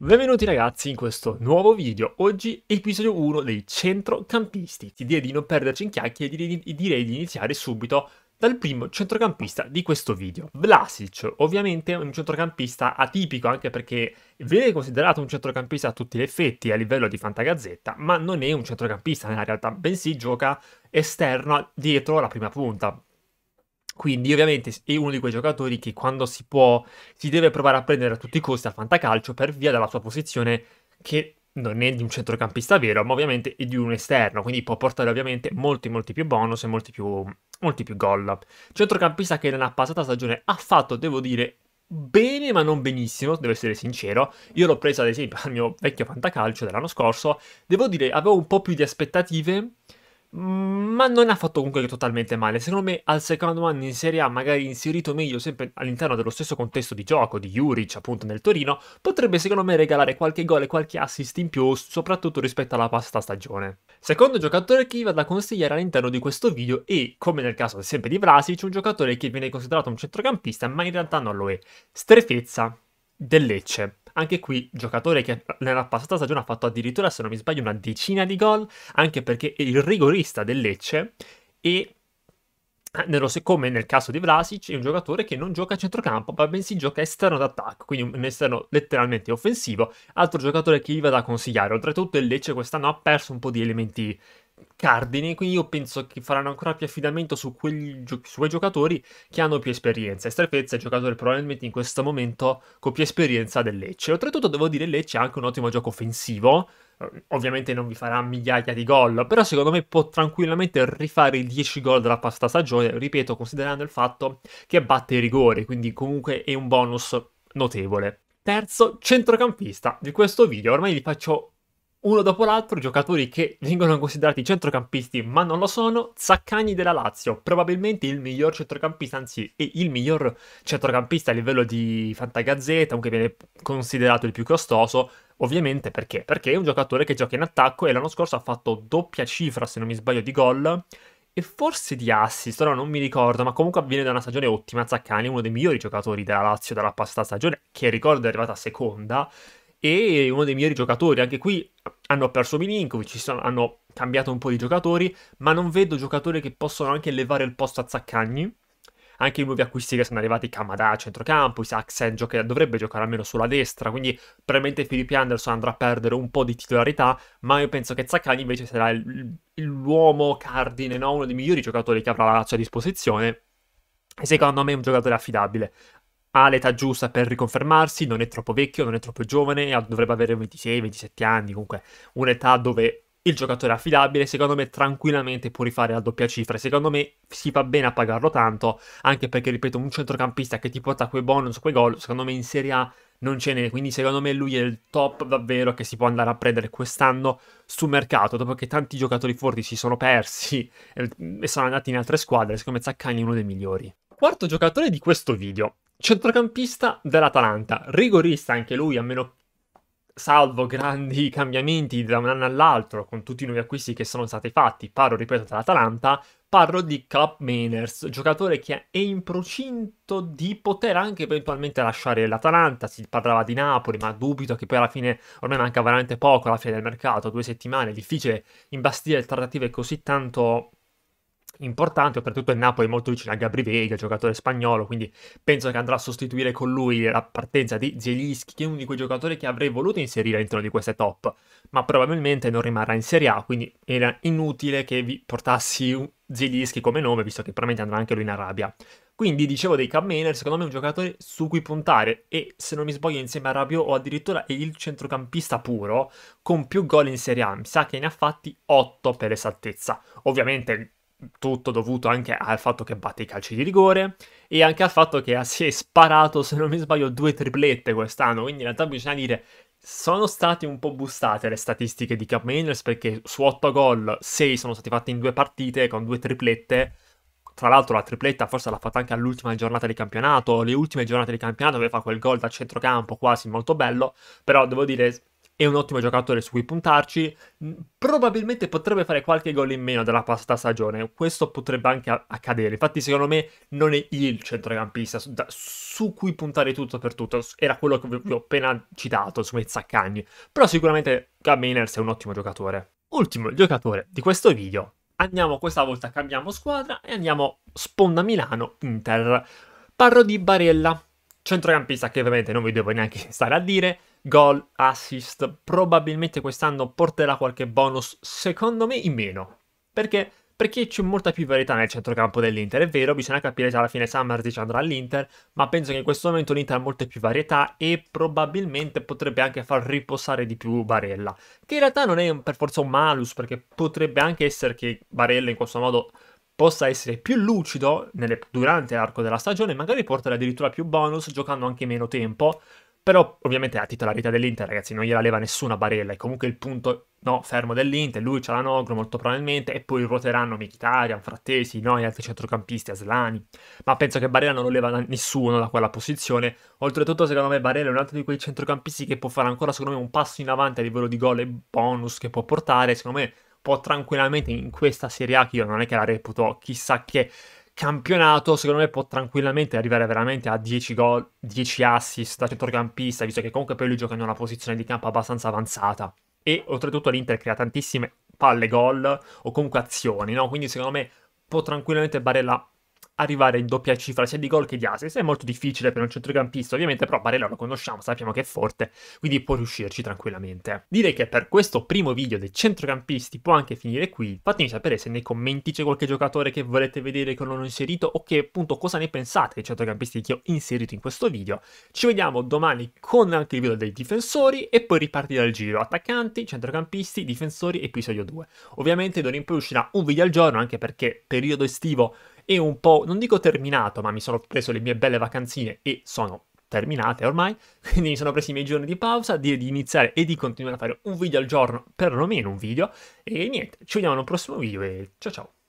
Benvenuti ragazzi in questo nuovo video, oggi episodio 1 dei centrocampisti. Ti direi di non perderci in chiacchiere e direi di iniziare subito dal primo centrocampista di questo video. Vlasic, ovviamente un centrocampista atipico anche perché viene considerato un centrocampista a tutti gli effetti a livello di Fantagazzetta, ma non è un centrocampista nella realtà, bensì gioca esterno dietro la prima punta. Quindi ovviamente è uno di quei giocatori che quando si può si deve provare a prendere a tutti i costi al fantacalcio per via della sua posizione che non è di un centrocampista vero, ma ovviamente è di un esterno, quindi può portare ovviamente molti molti più bonus e molti più, molti più gol. Centrocampista che nella passata stagione ha fatto, devo dire, bene ma non benissimo, devo essere sincero. Io l'ho preso ad esempio al mio vecchio fantacalcio dell'anno scorso, devo dire avevo un po' più di aspettative, ma non ha fatto comunque totalmente male. Secondo me al secondo anno in Serie A, magari inserito meglio sempre all'interno dello stesso contesto di gioco di Juric, appunto nel Torino, potrebbe secondo me regalare qualche gol e qualche assist in più, soprattutto rispetto alla passata stagione. Secondo giocatore che vado a consigliare all'interno di questo video e, come nel caso sempre di Vlasic, un giocatore che viene considerato un centrocampista, ma in realtà non lo è. Strefezza del Lecce. Anche qui, giocatore che nella passata stagione ha fatto addirittura, se non mi sbaglio, una decina di gol, anche perché è il rigorista del Lecce e eh, nello, come nel caso di Vlasic, è un giocatore che non gioca a centrocampo, ma bensì gioca esterno d'attacco, quindi un esterno letteralmente offensivo. Altro giocatore che gli va da consigliare. Oltretutto, il Lecce quest'anno ha perso un po' di elementi cardine, quindi io penso che faranno ancora più affidamento su, quegli, su quei giocatori che hanno più esperienza. E Strefezza è il giocatore probabilmente in questo momento con più esperienza del Lecce. Oltretutto devo dire Lecce ha anche un ottimo gioco offensivo, eh, ovviamente non vi farà migliaia di gol, però secondo me può tranquillamente rifare i 10 gol della pasta stagione, ripeto, considerando il fatto che batte i rigori, quindi comunque è un bonus notevole. Terzo centrocampista di questo video, ormai li faccio uno dopo l'altro giocatori che vengono considerati centrocampisti ma non lo sono, Zaccagni della Lazio, probabilmente il miglior centrocampista, anzi è il miglior centrocampista a livello di Fantagazzetta, anche viene considerato il più costoso, ovviamente perché? Perché è un giocatore che gioca in attacco e l'anno scorso ha fatto doppia cifra se non mi sbaglio di gol e forse di assist, ora non mi ricordo, ma comunque avviene da una stagione ottima Zaccagni, uno dei migliori giocatori della Lazio dalla passata stagione, che ricordo è arrivata seconda e uno dei migliori giocatori. Anche qui hanno perso Milinkovic, hanno cambiato un po' di giocatori, ma non vedo giocatori che possono anche levare il posto a Zaccagni. Anche i nuovi acquisti che sono arrivati, Kamada a centrocampo, Isaacsen gioca- dovrebbe giocare almeno sulla destra, quindi probabilmente Filippi Anderson andrà a perdere un po' di titolarità, ma io penso che Zaccagni invece sarà il, l'uomo cardine, no? uno dei migliori giocatori che avrà la Lazio a disposizione, e secondo me è un giocatore affidabile ha l'età giusta per riconfermarsi, non è troppo vecchio, non è troppo giovane, dovrebbe avere 26-27 anni, comunque un'età dove il giocatore è affidabile, secondo me tranquillamente può rifare la doppia cifra, secondo me si fa bene a pagarlo tanto, anche perché, ripeto, un centrocampista che ti porta quei bonus, quei gol, secondo me in Serie A non ce n'è, quindi secondo me lui è il top davvero che si può andare a prendere quest'anno sul mercato, dopo che tanti giocatori forti si sono persi e sono andati in altre squadre, secondo me Zaccagni è uno dei migliori. Quarto giocatore di questo video, centrocampista dell'Atalanta, rigorista anche lui, a meno salvo grandi cambiamenti da un anno all'altro con tutti i nuovi acquisti che sono stati fatti, parlo ripeto dall'Atalanta, parlo di Club Mainers, giocatore che è in procinto di poter anche eventualmente lasciare l'Atalanta, si parlava di Napoli, ma dubito che poi alla fine, ormai manca veramente poco alla fine del mercato, due settimane, difficile imbastire trattative così tanto importante, oltretutto il Napoli è molto vicino a Gabriveglia, giocatore spagnolo, quindi penso che andrà a sostituire con lui la partenza di Zielinski, che è uno di quei giocatori che avrei voluto inserire all'interno di queste top, ma probabilmente non rimarrà in Serie A, quindi era inutile che vi portassi Zielinski come nome, visto che probabilmente andrà anche lui in Arabia. Quindi dicevo dei Kammener, secondo me è un giocatore su cui puntare e se non mi sbaglio insieme a Rabiot o addirittura è il centrocampista puro con più gol in Serie A, mi sa che ne ha fatti 8 per esattezza. Ovviamente tutto dovuto anche al fatto che batte i calci di rigore e anche al fatto che si è sparato, se non mi sbaglio, due triplette quest'anno, quindi in realtà bisogna dire sono state un po' bustate le statistiche di Cap Mainers perché su 8 gol 6 sono stati fatti in due partite con due triplette. Tra l'altro la tripletta forse l'ha fatta anche all'ultima giornata di campionato, le ultime giornate di campionato dove fa quel gol da centrocampo quasi molto bello, però devo dire è un ottimo giocatore su cui puntarci. Mm, probabilmente potrebbe fare qualche gol in meno della pasta stagione. Questo potrebbe anche accadere. Infatti, secondo me, non è il centrocampista su, da, su cui puntare tutto per tutto. Era quello che vi ho appena citato, insomma, Zaccagni. Però sicuramente Gaminers è un ottimo giocatore. Ultimo giocatore di questo video. Andiamo questa volta, cambiamo squadra e andiamo sponda Milano-Inter. Parlo di Barella, centrocampista che ovviamente non vi devo neanche stare a dire gol, assist, probabilmente quest'anno porterà qualche bonus, secondo me in meno. Perché? Perché c'è molta più varietà nel centrocampo dell'Inter, è vero, bisogna capire se alla fine Summer Summerdic andrà all'Inter, ma penso che in questo momento l'Inter ha molte più varietà e probabilmente potrebbe anche far riposare di più Barella, che in realtà non è per forza un malus, perché potrebbe anche essere che Barella in questo modo possa essere più lucido nelle, durante l'arco della stagione, magari portare addirittura più bonus giocando anche meno tempo, però ovviamente è la titolarità dell'Inter, ragazzi, non gliela leva nessuna barella. È comunque il punto no, fermo dell'Inter, lui c'ha la Nogro molto probabilmente, e poi ruoteranno Mkhitaryan, Frattesi, noi altri centrocampisti, Aslani. Ma penso che Barella non lo leva nessuno da quella posizione. Oltretutto, secondo me, Barella è un altro di quei centrocampisti che può fare ancora, secondo me, un passo in avanti a livello di gol e bonus che può portare. Secondo me può tranquillamente in questa Serie A, che io non è che la reputo chissà che campionato, secondo me può tranquillamente arrivare veramente a 10 gol, 10 assist da centrocampista, visto che comunque poi lui gioca in una posizione di campo abbastanza avanzata. E oltretutto l'Inter crea tantissime palle gol o comunque azioni, no? Quindi secondo me può tranquillamente Barella arrivare in doppia cifra sia di gol che di assist. È molto difficile per un centrocampista, ovviamente, però Barella lo conosciamo, sappiamo che è forte, quindi può riuscirci tranquillamente. Direi che per questo primo video dei centrocampisti può anche finire qui. Fatemi sapere se nei commenti c'è qualche giocatore che volete vedere che non ho inserito o che appunto cosa ne pensate dei centrocampisti che ho inserito in questo video. Ci vediamo domani con anche il video dei difensori e poi ripartire dal giro attaccanti, centrocampisti, difensori, episodio 2. Ovviamente d'ora in poi uscirà un video al giorno anche perché periodo estivo e un po', non dico terminato, ma mi sono preso le mie belle vacanzine e sono terminate ormai, quindi mi sono preso i miei giorni di pausa, di, di iniziare e di continuare a fare un video al giorno, perlomeno un video, e niente, ci vediamo nel prossimo video e ciao ciao!